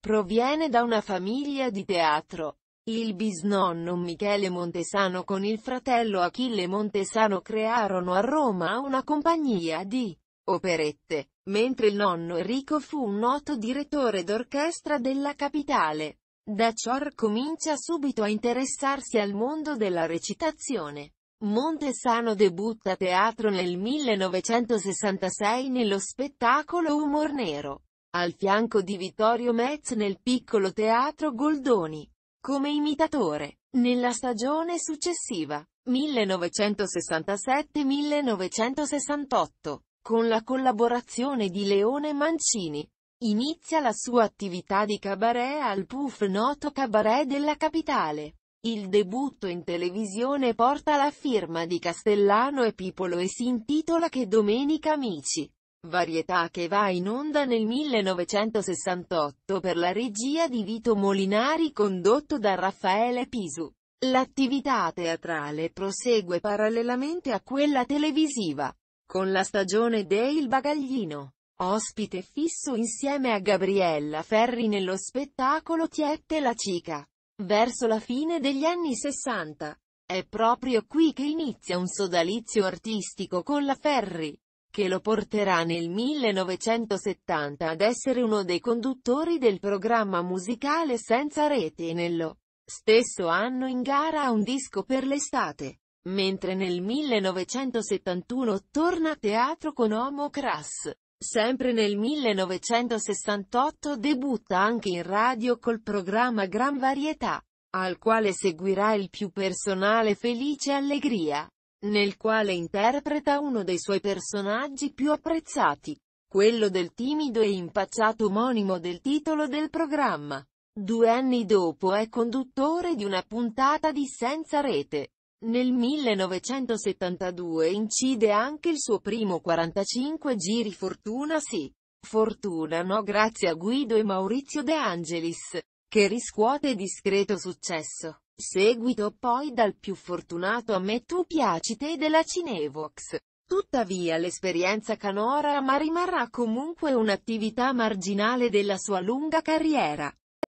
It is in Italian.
Proviene da una famiglia di teatro. Il bisnonno Michele Montesano con il fratello Achille Montesano crearono a Roma una compagnia di operette, mentre il nonno Enrico fu un noto direttore d'orchestra della capitale. Da Cior comincia subito a interessarsi al mondo della recitazione. Montesano debutta a teatro nel 1966 nello spettacolo Umor Nero al fianco di Vittorio Metz nel piccolo teatro Goldoni, come imitatore. Nella stagione successiva, 1967-1968, con la collaborazione di Leone Mancini, inizia la sua attività di cabaret al Puff noto cabaret della capitale. Il debutto in televisione porta la firma di Castellano e Pipolo e si intitola Che Domenica Amici. Varietà che va in onda nel 1968 per la regia di Vito Molinari condotto da Raffaele Pisu. L'attività teatrale prosegue parallelamente a quella televisiva, con la stagione de Il Bagaglino, ospite fisso insieme a Gabriella Ferri nello spettacolo Tiette la Cica. Verso la fine degli anni 60, è proprio qui che inizia un sodalizio artistico con la Ferri che lo porterà nel 1970 ad essere uno dei conduttori del programma musicale Senza Rete e nello stesso anno in gara un disco per l'estate, mentre nel 1971 torna a teatro con Homo Crass. Sempre nel 1968 debutta anche in radio col programma Gran Varietà, al quale seguirà il più personale Felice Allegria nel quale interpreta uno dei suoi personaggi più apprezzati, quello del timido e impacciato omonimo del titolo del programma. Due anni dopo è conduttore di una puntata di Senza Rete. Nel 1972 incide anche il suo primo 45 giri Fortuna sì. Fortuna no grazie a Guido e Maurizio De Angelis, che riscuote discreto successo seguito poi dal più fortunato A me tu piaci te della Cinevox. Tuttavia l'esperienza canora ma rimarrà comunque un'attività marginale della sua lunga carriera.